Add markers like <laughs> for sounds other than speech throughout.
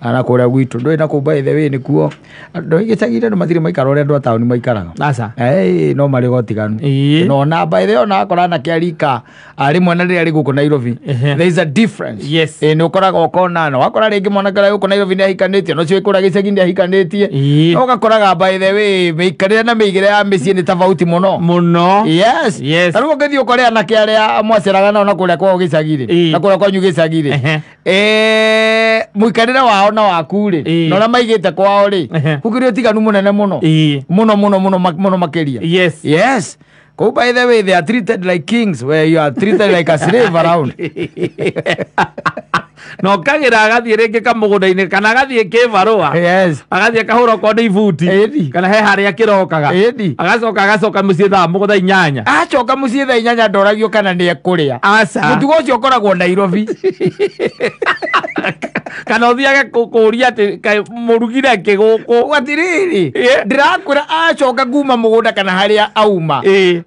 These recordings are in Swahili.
anakuria gwitu ndå na kå by the way nikuo andå aingä cagire andå matirä maikara å rä a andå a taåni maikaraga no marä ga no na nona by the ona akora na kä arika arä mwana rä rä a rä gå kå nairobi there is a difference nä å koraga kona no wakora rä ngä mwana karä gå kå nairobi nä ahikanä tie nocio ä kå ra gä cegi nä ahikanä tie no gakoraga by the way mä ikarä re na mä igä re ya mä ciä nä tabauti må no må no tarä u å ngä thiä å kore anake arä a mwaceraga nao na kå rä a kwao gä cagirä na kå rä a kwanyu gä cagirä må ikarä re wao ona na waku rä na å rä a maigä te kwao rä gukirä å tiganu må nene må no må no må no makä ria yes, yes. Oh, by the way, they are treated like kings where you are treated like a slave around. agathiä rä ngä kamå kana agathiä kä barå agathiä kahå ra okorwo nä ibuti kana he harä a kä rokaga agacoka agacoka må ciä thaa må gå tha inyanya acoka må ciä thaa inyanya ndoragio kana nä ekå rä a må tugo å cio å koragwo nairobi <laughs> kana å thiaga kå ria murugira må rugire angä gå kå atirä rä ra acoka kuma må gå nda kana harä a auma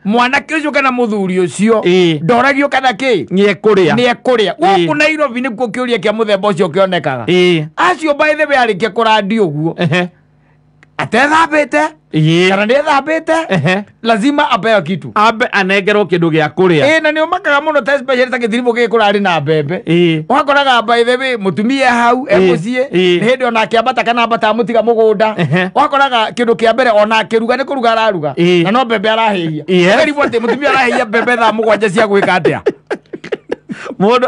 mwanake å cio kana må thuri å cio ndoragio kana kä nä ekå rä a nä ekå rä a nairobi nä kuo kä å ria kä a må themba å cio kä acio by arä way kå randi å guo atethambite kana ndä ethambite lazima apeo kitu ambe anengerwo kä ndå gä a kå rä a na nä å makaga må no ta gä thirimå gä kå rarä na mbembe ågakoraga mbaithe bä må tumia hau emå ciä nä hä ndä ona akä ambata kana ambataga må tiga må gå nda ågakoraga kä ndå kä a mbere ona akä ruga nä kå ruga araruga na no mbembe arahä hia arimwo atä må tumia arahä hia mbembe thaa må gwanja cia gwä ka atä a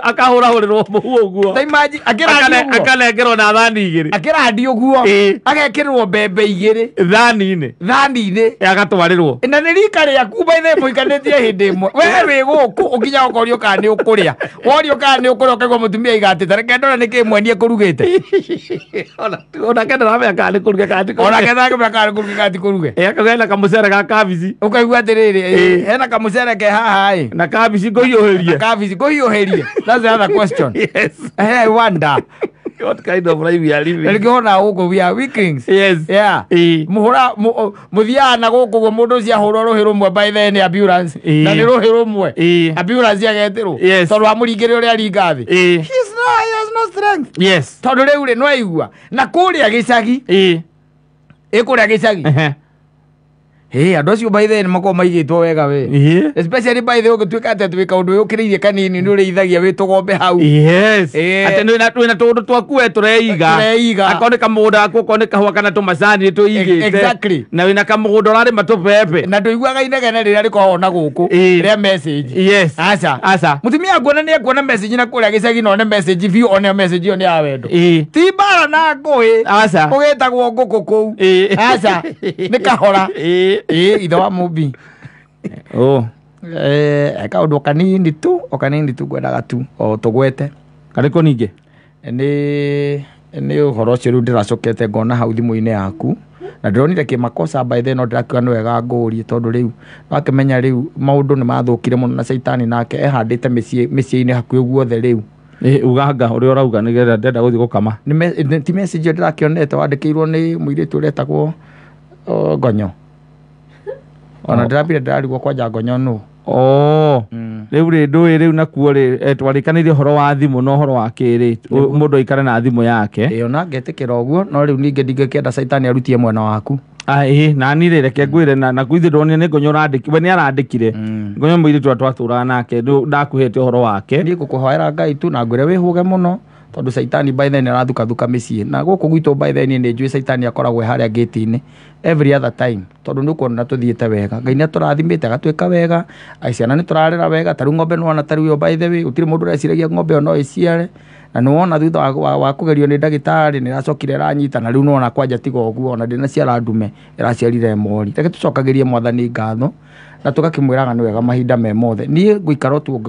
akahå rahå mũhu ũguo akarengerwo na thani igĩrĩ akĩrandi ũguo agekĩrĩrwo mbembe igĩrĩ thani-inĩ thani-inĩ rwo na nä rika rĩaku maithe mũikanĩtie hĩndĩ ĩmwe we wĩ gũkũ ũkinya ũkorio kana nĩ ũkũrĩa worio kana nĩ ũkũrĩa ũkaigua mũtumia igatĩta reke ndona å kĩ mwenie kũrugĩte onake ndaramenya kana nĩ kũruge <laughs> kana onake ndaramenya kana nĩ kũruge kana ti kũruge hena kamũcere ga kabici ũkaigua atĩrĩrĩ hena kamũcere ke haha na kabici ngũhiũhĩrie kabici ngũhiũhĩrie kuhĩria that's the other question <laughs> yes hey, i wonder what kind of life you are living ngiona guku we are weaklings yes yeah e. muhura oh, muthiaga e. na guku guo mundu cia ahurwo ruhi mwe by the end ambulance na ni ruhi mwe ambulance ya agetirwo tondu amuringire uri ari ngathi e. he is no he has no strength yes tondu riu ri no aigua na kuria gicagi eh ikuria gicagi eh andå acio baithe nä makoragwo maigä two wega we especially baithe å gä tuä ka atä atwä ka å ndå å kä rä kanini nä å rä ithagia wä tå gombe hau atä wä na tå ndå twaku we tå reiga akorwo nä kamå gå nda gaku okorwo nä kahua kana tå macani nä tå igä te na wä na kamå gå nda å rarä ma tå pepe na ndå iguaga inegene rä rä a rä koragwo na gå kå rä a aca må tumia nguona nä akuona na kå rä a gä cagi na one biå one message ä nä ya wendo ti mbara na ngå ä å gä tagwo ngå kå kå aca nä kahora ä ithe wa må mbi å ndå kanini tu o kanini tu ngwendaga tu o tå gwete karä kå ningä nä nä å horo å cio rä u ndä racokete ngona hau thimå-inä yaku na ndä ronire kä makosa mbaithe no ndä rakiuga nä wega ngå rie tondå rä u wakämenya rä u maå ndå nä mathå kire må no na caitani nake ehandä te mä ciä-inä hakuä guothe rä u uganga å rä a å rauga nä getha ndenda gå thiä gå kama ti message ndä rakionete wandä kä irwo nä må irä tu å retagwo ngonyo ona oh. ndirambire ndirarigwo kwanja ngonyo nå o oh. mm. rä u rä ndå ä rä u nakuo eh, twarä kanä horo wa thimå na horo wa kä rä må ndå aikare na thimå yake ona ngetä kä ra å guo no rä u ningä ndingä kä enda caitani arutie mwena waku ä ah, nani rä reke mm. ngwä re nakuithä ndonä nä ngonya we nä arandä kire mm. ngonyo må irä twa twatå raga nake ndakuhä te å horo wake niä ngå kå hoera ngai tu na ngwä re wä hå ge må no tondå caitani by then arathukathuka mä ciä na gå kå gwitå by then nä njå caitani akoragwo e harä a gäti-inä every other time tondå nä å kuona tå thiä wega ngai nä tårathimä te agatuä ka wega ciana nä tå rarera wega tarä u ng'ombe nä wona tarä u by the way å tirä må ndå å reciragia ng'ombe ä no ä ciare na nä wona thutha wa kå gerio nä ndagätarä nä racokire äranyita na rä u nä wona kwanja tiga å guo ona ndä na ciara ndume ä raciarire e mori reke tå cokagä mwathani ngatho na tå gakä mwä raga nä wega mahinda me mothe niä ngå ikara tu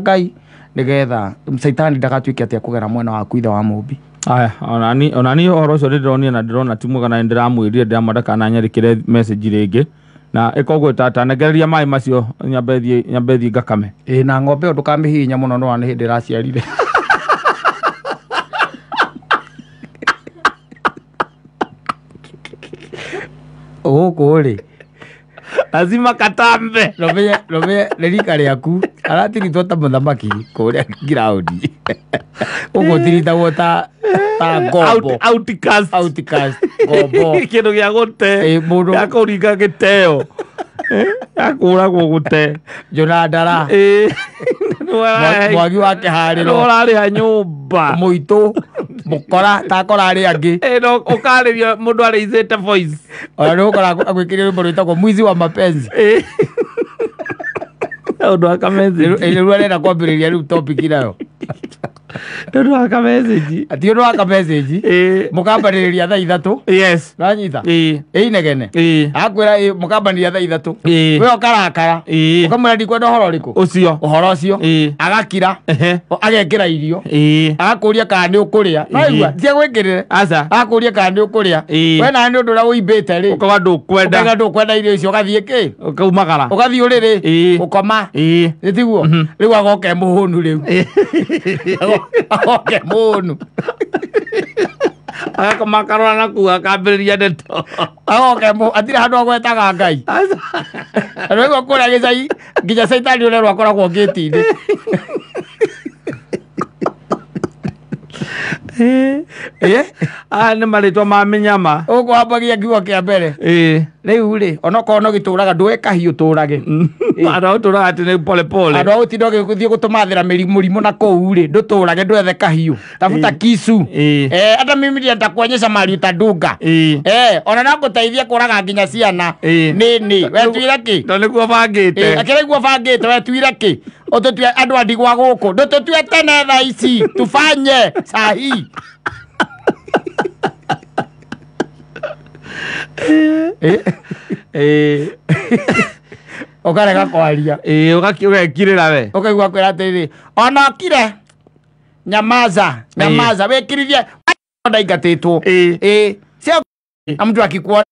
ngai nigetha msaitani ndagatuike atia kugera mwena waku ithe wa mumbi aya onani onani uhoro ucio ndironire na ndirona ti mwega na ndiramwirire ndiramwenda kana nyarikire message ringi na ikoguo tatanagereria maĩ macio nyambe thiĩ nyambe thiĩ ngakame e na ng'ombe ĩyo ndũkamĩhihinya muno no nĩ hĩndĩ raciarire oko rĩ lazima katambe lobe rĩ rika rĩaku aratiritwo ta mũthamaki kũrĩa ngiraundi ũguo tiritagwo ta ta ngombo outcast outcast ngombo ringa gä teo yakå ragwo gå te ya kũragwo gũte njona ndara ha nyå mba må itå må kora takora karä ria må ndå arä arĩithĩte te ona nä gå kora agwä kä rä rwä mbo rwä tagwo mwizi wa mapenzi å ndå akamete rä u arenda kwambä rä ria rä u nayo nä å ndå waka message ndå waka må kambanä rä ria thaa ithatå yes ranyita inegene akwä ra må kambanä ria thaa ithatå we okarakara å kamwä ra ndikwenda å horo rä kå å cio å horo å cio agakira agekä ra irio agakå ria kana nä å kå rä a naigua tiagwä kä rä re agakå ria kana nä å kå rä a we nä å ndå å rä a å imbä te rä ukaga ndå kwenda å ndå kwenda irio icio rä kĩ ũkaumagara ũgathiĩ ũrĩrĩ ũkoma nĩtiguo mhm. rĩu agoke mũhũnu rĩu <laughs> oke munu akamakara naku akambĩrĩria ndeto oke mu atirĩ handũ agwetaga ngai rĩguo kũrĩa gĩcai nginya caitani ũrĩa rwakoragwo ngĩti-inĩ ĩĩ nĩ marĩtwa ma mĩnyama ũkwambagia kiugo kĩa mbere ĩĩ riu ri onokorwo no gituraga ndwe kahi uturage <laughs> andu au turaga ati ni pole pole andu au tinda guthie gutumathira murimu na kou ri nduturage ndwethe kahiu tafuta kisu eh hata mimi ndienda kuonyesha mali utadunga eh ona na nguteithia kuraga nginya ciana nini we twira ki to nikuo bangite akiraiguo bangite we twira ki ututue andu andigwa guku ndututue tene thaa ici tufanye sahi ukarega kwaria ũgekirĩra we ũkaigua kwĩra atĩrĩrĩ ona kire nyamaza nyamaza wĩkirithie ndaingatĩtwo ĩ cia na mtu akikuona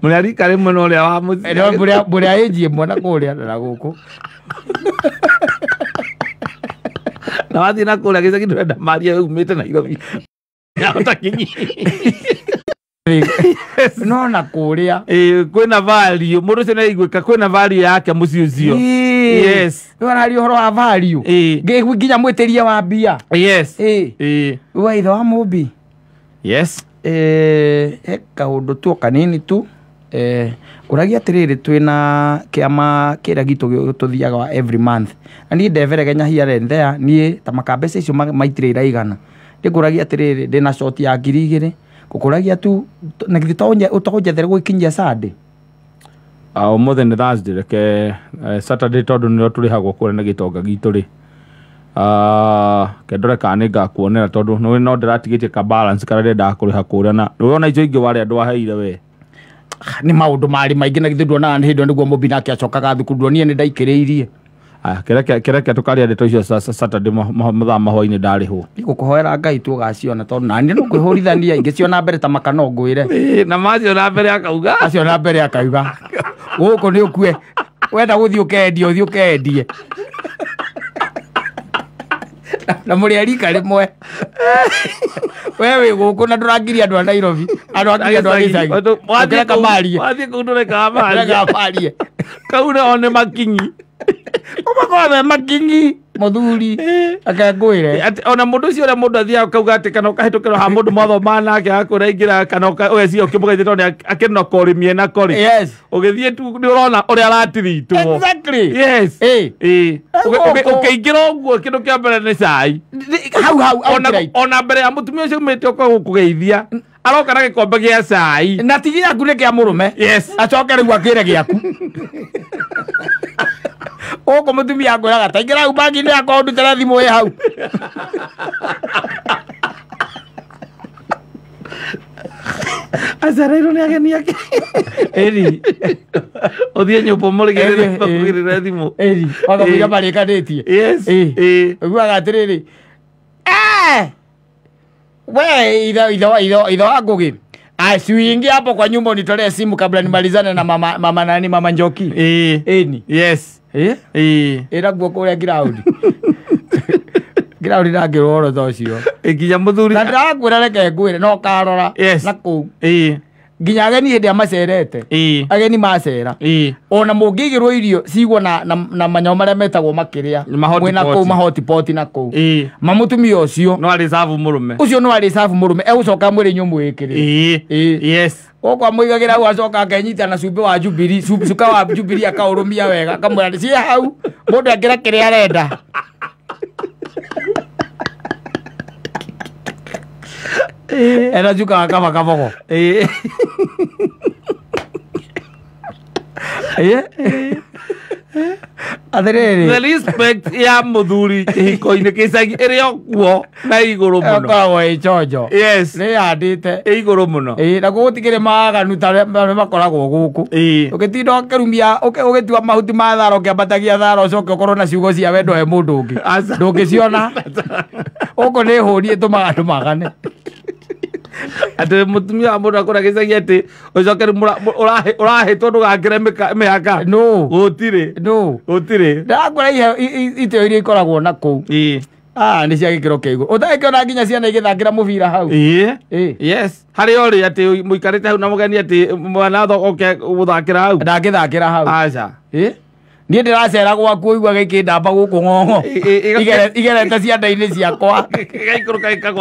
må rä a rika rä mwe na å rä a wa må rä a ä njie mwena kå rä a na gå kå na wathiä na kå rä a gä cagi ndå renda maria umä te nairobi nona no na kuria eh kwina value mundu cio naiguika kwina value yake muci ucio yes wararia horo eh. wa value nginya mwitiria wa mbia yes eh, eh. waithe wa mumbi yes eh kaundu tu kanini tu eh uragia atiriri twina kiama kira gitu tuthiaga every month na ni ndeveregenya here and ta makambeca icio maitirira igana ndikuragia atiriri ndina shoti ya ngiri igiri ngukuragia tu na githĩ toũnjethere gwĩkinyia sande ah, ũmũthĩ nĩ thursday reke eh, saturday tondũ nĩrĩo tũrĩhagwo kũrĩa na gĩtonga gitũ rĩ ah, kendore kana nĩ ngakuonera tondũ no ndĩratigĩtie ka balance karĩa ndendaga kũrĩha kũrĩa na rĩu ona icio ingĩ warĩa ndwaheire we ah, nĩ maũndũ marĩ maingĩ na githĩ nduonaga nĩ hĩndĩ nĩguo mũmbi nake acokaga thukuru nduo niĩ nĩ ndaikĩrĩirie aya reke tå karia ndä to icio satade mathaa mahwainä ndarä hwo ngå kå hoera ngai tu å gaciona tondå nanä nä kwä hå rithania ingä ciona mbere ta makana å ngwä re na maciona mbere akauga aciona mbere akauga gå kå nä å kue wenda gå thiä å kendie å thiä å kendie na må rä a rika rä mwe we wä gå kå na ndå rangiria andå a nairobi andå a gä cagi kamarie kau nao nä makinyi umakorwo me makingi muthuri eh. akengwire ona mundu ucio uria mundu athiaga kauga ati kana ukahitũkĩrwo ha mundu mwathoma nake ingira kana ũgeciria ũkĩmũgeithia tondũ akĩnoko ũrĩmie nako rĩ ũgĩthiĩ tu nĩ ũrona ũrĩa aratithitwo eh. eh. ũkĩingĩra ũguo kindu kĩa mbere ni cai hau hau ona mbere ya mũtumia ũcio umĩte ũka gũkũgeithia aroka na gĩkombe gĩa cai na ti gĩaku nĩ kĩa mũrũme acoke rĩu akĩre gĩaku <laughs> gå må tumia ngå raga taingä rau mbangi-inä yakwa å ndutera thimå ä hau acereirwo nä ageni ake eri å thiä nyå mbo må rä gä rä thimå eri ona kuga marä kanä tie å guaga atä rä rä we itho wa ngå gä asiuingie hapo kwa nyumba unitolee simu kabla nimalizane na mama, mama nani mama njoki e. eni yes ä ä naguo kå rä a ground <laughs> ground na ngä rora ta å cio nginya må thuri na ndirakwä ra reke ngwä re no karora na kå u nginya ageni hä ndä a macerete ageni macera ona må ngä igä rwo irio cigwo na, na, na manyao marä a metagwo makä rä a mwena kå u mahotipoti na kå u mamå tumia å cio no arä cabu må å cio no arä cabu må rå me egå coka mwä rä nyå mwä kä rä ko kwa kira gira wa kenyi kenyita na cumbi wa jubiri cuka wa jubiri ya wega ya disi ya hau mundu angira kiria juga ena cuka wa eh Eh. eh atärärä ya må thuri kä hiko-inä kä cagi ä rä o kuo na igå rå må nokoragwo ä conjo nä yandä te ä igå rå må no na gå tigä rä maganu tarä makoragwo gå kå å gä tinda kä rumia å gä tua mahuti ma thara å kä ambatagia thara å coke å korwo na ciugo cia wendo he må ndå å ngä ndå ngä ciona å kå nä hå ri ä tå maga andå magane atä må tumia wa må ndå akå ragä cagia atä å coke å rahä two ndå gakä re mä haka gå tirä gå tirä ndakwä ra iteo iria ikoragwo na kå u ah, nä cia gä kä ro kä igå å tagäkä ona nginya ciana igä thangä ra må bira hau harä a å rä atä må ikarä te hau na må geni atä mwana oke gå thakä ra hau ndangä thakä ra hau aca niä ndä raceragwo å igua gä kä ndamba gå kå ng'ong'o igerete cianda-inä ciakwa gaikorå gä aku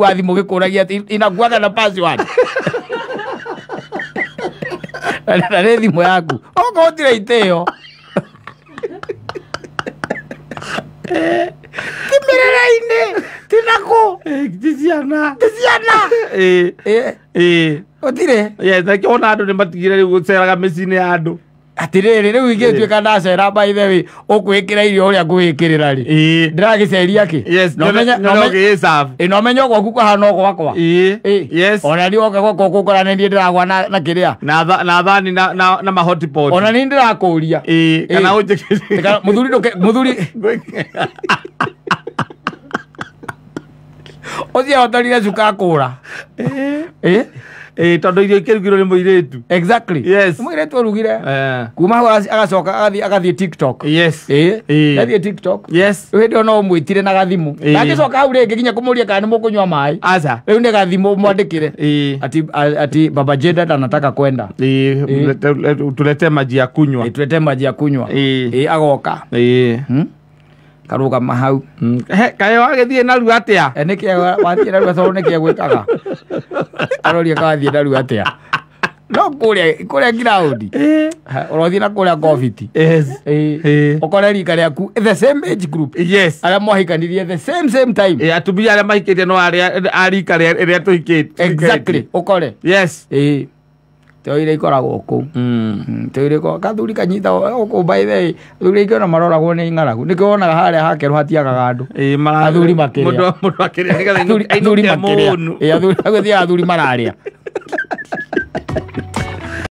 wathimå gä kå ragia inakuaga na password thimå yaku okorwo tira itä yo eh mbirä-rä-inä tina kå eh, ticiana ticiana å <laughs> eh. eh. tirä na andå nä matigire rä u gå ceraga mä cinä ya andå atiriri riu ingituika ndacera by the way ukwikira irio uria ngwikirira ri ndiragiceria ki nomenya gwaku kahana gwakwa ona ni woka gwakwa kukora ni ndiragwa na kiria na thani na mahotipot ona ni ndirakuria kana muthuri muthuri <laughs> ũciahotũrire cuka kũra eh? eh? eh, tondå irio ikärugirwo nä må irä tu må irä tu å rugire kuma hau agacoka agathiä athiä hä ndä no å mwä tire na gathimå ndangä coka hau rä ngä nginya kå må ria kana nä må kå nyua maä rä u nä gathimå mwandä kä re ati baba jeda ndanataka kwenda tulete maji ya kunywa tulete maji ya agoka hmm? karugama hau hmm. kayo agithie naru atia ene eh, kia wathie naru tondu ni kia gwikaga arorie kathie naru atia no kuria kuria giraundi urothie eh. na kuria rä ukore rika riaku the same age group yes aria mohikanirie the same same time eh, atumia aria mahikitie no aria arika ria tuhikite exactly ukore yes eh ira ikoragwo kå u teoire gathuri kanyita gå mbai the athuri ingä ona maroragwo nä ng'aragu nä kä wonaga harä a hakerwo hatiagaga andå athuri makärä a athuri mararä a <laughs>